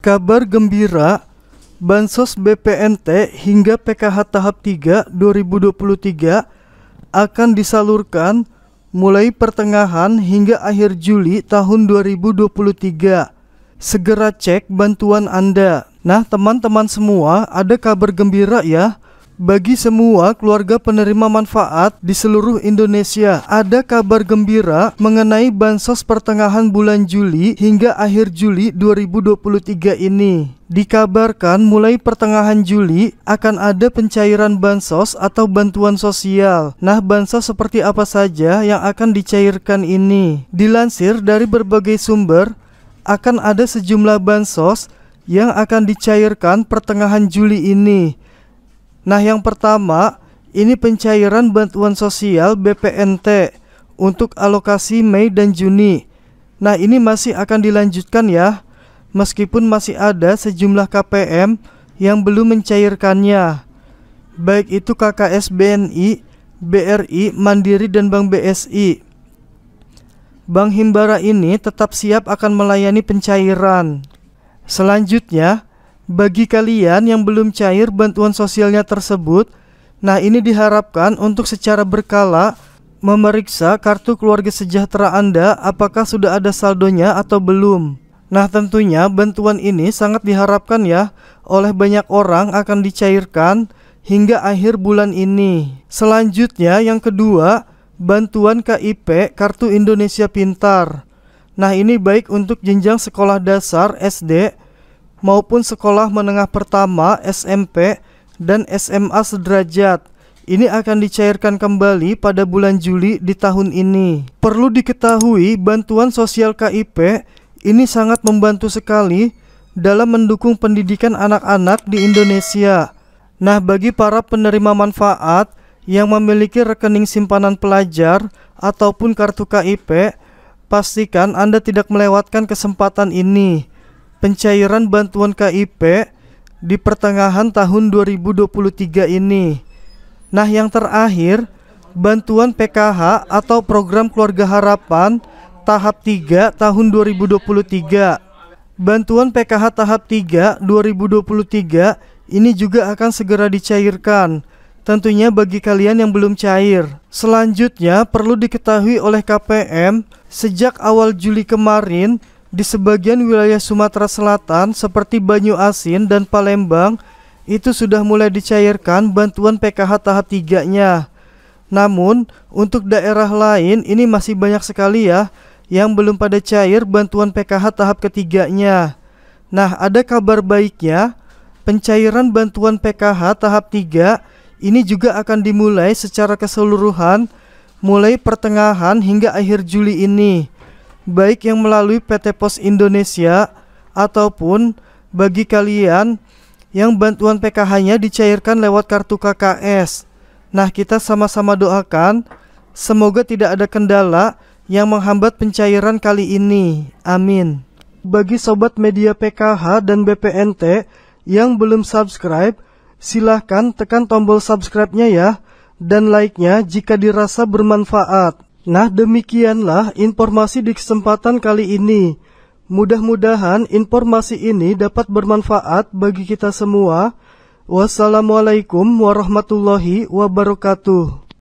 Kabar gembira, Bansos BPNT hingga PKH tahap 3 2023 akan disalurkan mulai pertengahan hingga akhir Juli tahun 2023. Segera cek bantuan Anda. Nah, teman-teman semua, ada kabar gembira ya bagi semua keluarga penerima manfaat di seluruh Indonesia. Ada kabar gembira mengenai bansos pertengahan bulan Juli hingga akhir Juli 2023 ini. Dikabarkan mulai pertengahan Juli akan ada pencairan bansos atau bantuan sosial. Nah, bansos seperti apa saja yang akan dicairkan ini? Dilansir dari berbagai sumber, akan ada sejumlah bansos yang akan dicairkan pertengahan Juli ini. Nah, yang pertama ini pencairan bantuan sosial BPNT untuk alokasi Mei dan Juni. Nah, ini masih akan dilanjutkan ya, meskipun masih ada sejumlah KPM yang belum mencairkannya. Baik itu KKS BNI, BRI, Mandiri dan Bank BSI. Bank Himbara ini tetap siap akan melayani pencairan. Selanjutnya, bagi kalian yang belum cair bantuan sosialnya tersebut, nah ini diharapkan untuk secara berkala memeriksa kartu keluarga sejahtera Anda apakah sudah ada saldonya atau belum. Nah tentunya bantuan ini sangat diharapkan ya oleh banyak orang akan dicairkan hingga akhir bulan ini. Selanjutnya yang kedua, bantuan KIP Kartu Indonesia Pintar. Nah, ini baik untuk jenjang sekolah dasar SD maupun sekolah menengah pertama SMP dan SMA sederajat. Ini akan dicairkan kembali pada bulan Juli di tahun ini. Perlu diketahui, bantuan sosial KIP ini sangat membantu sekali dalam mendukung pendidikan anak-anak di Indonesia. Nah, bagi para penerima manfaat yang memiliki rekening simpanan pelajar ataupun kartu KIP, pastikan Anda tidak melewatkan kesempatan ini pencairan bantuan KIP di pertengahan tahun 2023 ini. Nah, yang terakhir, bantuan PKH atau program Keluarga Harapan tahap 3 tahun 2023. Bantuan PKH tahap 3 2023 ini juga akan segera dicairkan. Tentunya bagi kalian yang belum cair. Selanjutnya perlu diketahui oleh KPM, sejak awal Juli kemarin di sebagian wilayah Sumatera Selatan seperti Banyu Asin dan Palembang itu sudah mulai dicairkan bantuan PKH tahap 3-nya. Namun, untuk daerah lain ini masih banyak sekali ya yang belum pada cair bantuan PKH tahap ketiganya. Nah, ada kabar baiknya, pencairan bantuan PKH tahap 3 ini juga akan dimulai secara keseluruhan mulai pertengahan hingga akhir Juli ini baik yang melalui PT Pos Indonesia ataupun bagi kalian yang bantuan PKH-nya dicairkan lewat kartu KKS. Nah, kita sama-sama doakan semoga tidak ada kendala yang menghambat pencairan kali ini. Amin. Bagi sobat media PKH dan BPNT yang belum subscribe, silahkan tekan tombol subscribe-nya ya, dan like-nya jika dirasa bermanfaat. Nah demikianlah informasi di kesempatan kali ini. Mudah-mudahan informasi ini dapat bermanfaat bagi kita semua. Wassalamualaikum warahmatullahi wabarakatuh.